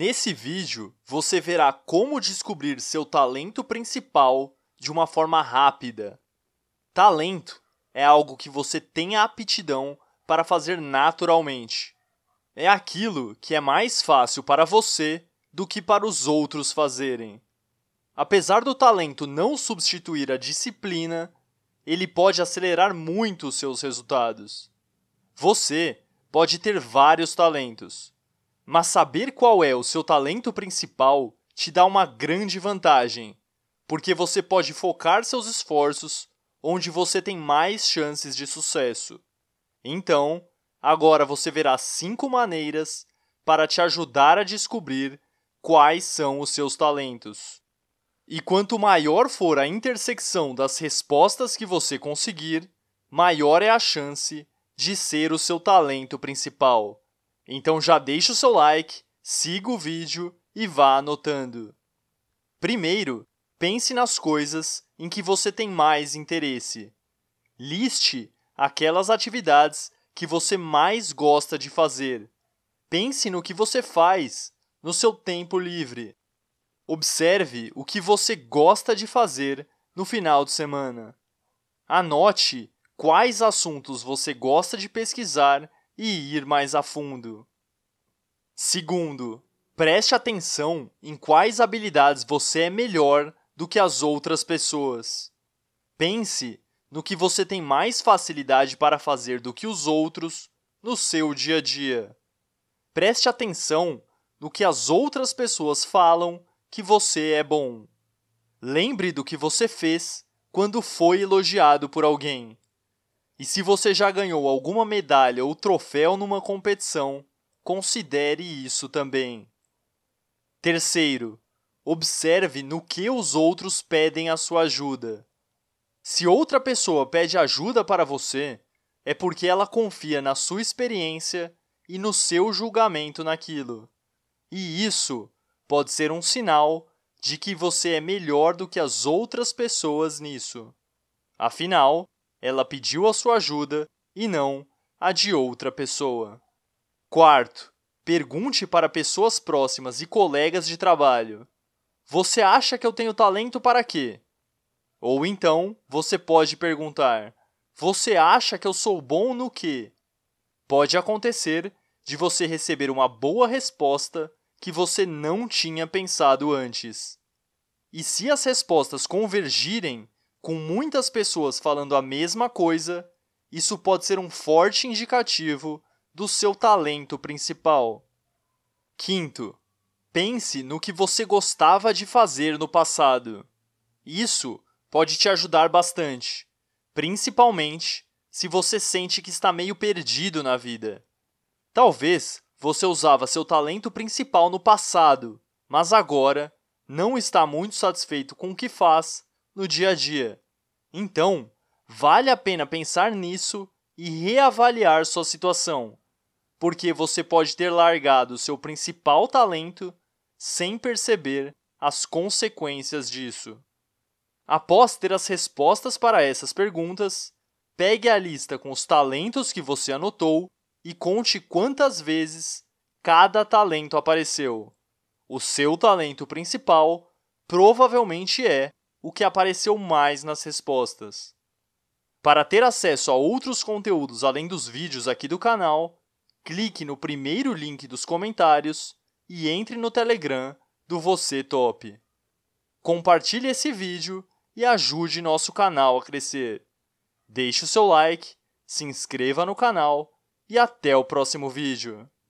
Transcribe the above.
Nesse vídeo, você verá como descobrir seu talento principal de uma forma rápida. Talento é algo que você tem a aptidão para fazer naturalmente. É aquilo que é mais fácil para você do que para os outros fazerem. Apesar do talento não substituir a disciplina, ele pode acelerar muito os seus resultados. Você pode ter vários talentos mas saber qual é o seu talento principal te dá uma grande vantagem, porque você pode focar seus esforços onde você tem mais chances de sucesso. Então, agora você verá cinco maneiras para te ajudar a descobrir quais são os seus talentos. E quanto maior for a intersecção das respostas que você conseguir, maior é a chance de ser o seu talento principal. Então já deixa o seu like, siga o vídeo e vá anotando. Primeiro, pense nas coisas em que você tem mais interesse. Liste aquelas atividades que você mais gosta de fazer. Pense no que você faz no seu tempo livre. Observe o que você gosta de fazer no final de semana. Anote quais assuntos você gosta de pesquisar e ir mais a fundo. Segundo, preste atenção em quais habilidades você é melhor do que as outras pessoas. Pense no que você tem mais facilidade para fazer do que os outros no seu dia a dia. Preste atenção no que as outras pessoas falam que você é bom. Lembre do que você fez quando foi elogiado por alguém. E se você já ganhou alguma medalha ou troféu numa competição, considere isso também. Terceiro, observe no que os outros pedem a sua ajuda. Se outra pessoa pede ajuda para você, é porque ela confia na sua experiência e no seu julgamento naquilo. E isso pode ser um sinal de que você é melhor do que as outras pessoas nisso. Afinal, ela pediu a sua ajuda e não a de outra pessoa. Quarto, pergunte para pessoas próximas e colegas de trabalho: Você acha que eu tenho talento para quê? Ou então, você pode perguntar: Você acha que eu sou bom no quê? Pode acontecer de você receber uma boa resposta que você não tinha pensado antes. E se as respostas convergirem, com muitas pessoas falando a mesma coisa, isso pode ser um forte indicativo do seu talento principal. Quinto, pense no que você gostava de fazer no passado. Isso pode te ajudar bastante, principalmente se você sente que está meio perdido na vida. Talvez você usava seu talento principal no passado, mas agora não está muito satisfeito com o que faz no dia a dia. Então, vale a pena pensar nisso e reavaliar sua situação, porque você pode ter largado seu principal talento sem perceber as consequências disso. Após ter as respostas para essas perguntas, pegue a lista com os talentos que você anotou e conte quantas vezes cada talento apareceu. O seu talento principal provavelmente é o que apareceu mais nas respostas. Para ter acesso a outros conteúdos além dos vídeos aqui do canal, clique no primeiro link dos comentários e entre no Telegram do Você Top. Compartilhe esse vídeo e ajude nosso canal a crescer. Deixe o seu like, se inscreva no canal e até o próximo vídeo.